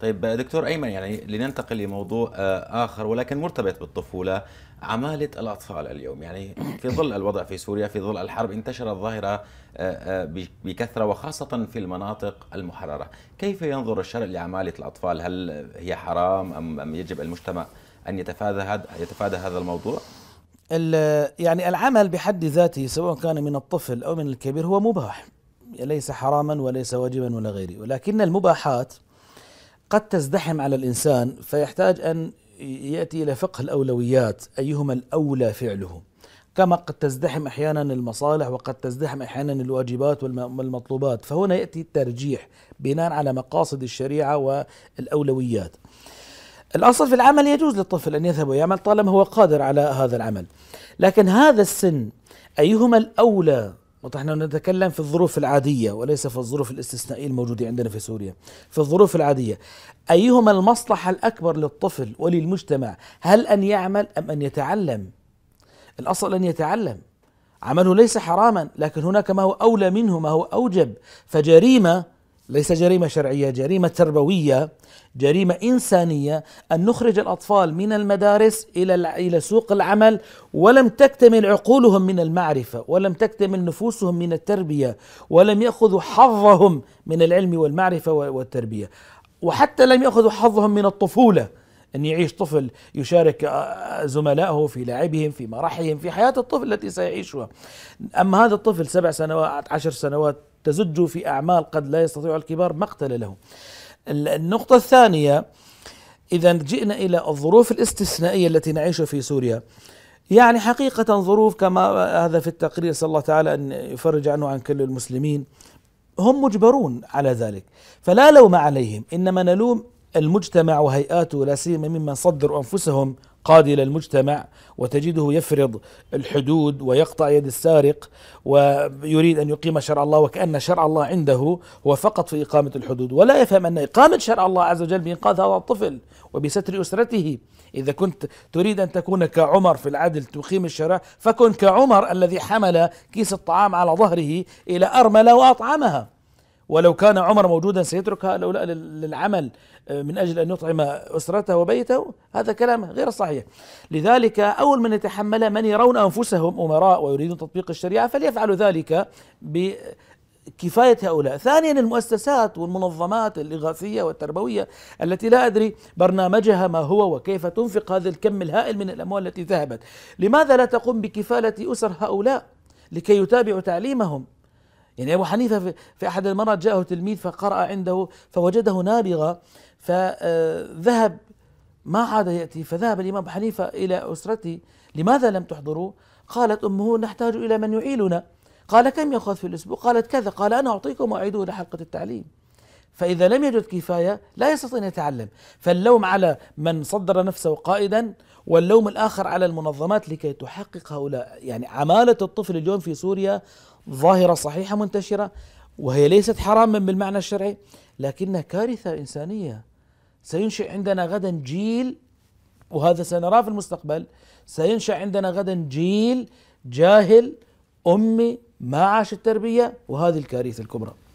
طيب دكتور ايمن يعني لننتقل لموضوع آه، اخر ولكن مرتبط بالطفوله عماله الاطفال اليوم يعني في ظل الوضع في سوريا في ظل الحرب انتشرت الظاهره آه، آه، بكثره وخاصه في المناطق المحرره، كيف ينظر الشرع لعماله الاطفال؟ هل هي حرام ام يجب المجتمع ان يتفادى هذا يتفادى هذا الموضوع؟ يعني العمل بحد ذاته سواء كان من الطفل او من الكبير هو مباح ليس حراما وليس واجبا ولا غيره، ولكن المباحات قد تزدحم على الانسان فيحتاج ان ياتي الى فقه الاولويات ايهما الاولى فعله كما قد تزدحم احيانا المصالح وقد تزدحم احيانا الواجبات والمطلوبات فهنا ياتي الترجيح بناء على مقاصد الشريعه والاولويات الاصل في العمل يجوز للطفل ان يذهب ويعمل طالما هو قادر على هذا العمل لكن هذا السن ايهما الاولى ونحن نتكلم في الظروف العادية وليس في الظروف الاستثنائية الموجودة عندنا في سوريا في الظروف العادية أيهما المصلحة الأكبر للطفل وللمجتمع هل أن يعمل أم أن يتعلم الأصل أن يتعلم عمله ليس حراما لكن هناك ما هو أولى منه ما هو أوجب فجريمة ليس جريمه شرعيه جريمه تربويه جريمه انسانيه ان نخرج الاطفال من المدارس الى الى سوق العمل ولم تكتمل عقولهم من المعرفه ولم تكتمل نفوسهم من التربيه ولم ياخذوا حظهم من العلم والمعرفه والتربيه وحتى لم ياخذوا حظهم من الطفوله ان يعيش طفل يشارك زملائه في لعبهم في مرحهم في حياه الطفل التي سيعيشها اما هذا الطفل سبع سنوات عشر سنوات تزج في أعمال قد لا يستطيع الكبار مقتل له النقطة الثانية إذا جئنا إلى الظروف الاستثنائية التي نعيشها في سوريا يعني حقيقة ظروف كما هذا في التقرير صلى الله تعالى أن يفرج عنه عن كل المسلمين هم مجبرون على ذلك فلا لوم عليهم إنما نلوم المجتمع وهيئاته لا سيما ممن صدروا انفسهم قادل المجتمع وتجده يفرض الحدود ويقطع يد السارق ويريد ان يقيم شرع الله وكان شرع الله عنده هو فقط في اقامه الحدود ولا يفهم ان اقامه شرع الله عز وجل بانقاذ هذا الطفل وبستر اسرته اذا كنت تريد ان تكون كعمر في العدل تقيم الشرع فكن كعمر الذي حمل كيس الطعام على ظهره الى ارمله واطعمها ولو كان عمر موجودا سيتركها لولا للعمل آه، من اجل ان يطعم اسرته وبيته هذا كلام غير صحيح لذلك اول من يتحمل من يرون انفسهم امراء ويريدون تطبيق الشريعه فليفعلوا ذلك ب كفاية هؤلاء ثانيا المؤسسات والمنظمات الإغاثية والتربوية التي لا أدري برنامجها ما هو وكيف تنفق هذا الكم الهائل من الأموال التي ذهبت لماذا لا تقوم بكفالة أسر هؤلاء لكي يتابعوا تعليمهم يعني أبو حنيفة في أحد المرات جاءه تلميذ فقرأ عنده فوجده نابغة فذهب آه، ما عاد يأتي فذهب الإمام حنيفة إلى أسرته لماذا لم تحضروا قالت أمه نحتاج إلى من يعيلنا قال كم يأخذ في الأسبوع قالت كذا قال أنا أعطيكم وأعيدوا لحلقة التعليم فإذا لم يجد كفاية لا يستطيع أن يتعلم فاللوم على من صدر نفسه قائدا واللوم الآخر على المنظمات لكي تحقق هؤلاء يعني عمالة الطفل اليوم في سوريا ظاهرة صحيحة منتشرة وهي ليست حراما بالمعنى الشرعي لكنها كارثة إنسانية سينشئ عندنا غدا جيل وهذا سنراه في المستقبل سينشأ عندنا غدا جيل جاهل أمي ما عاش التربية وهذه الكارثة الكبرى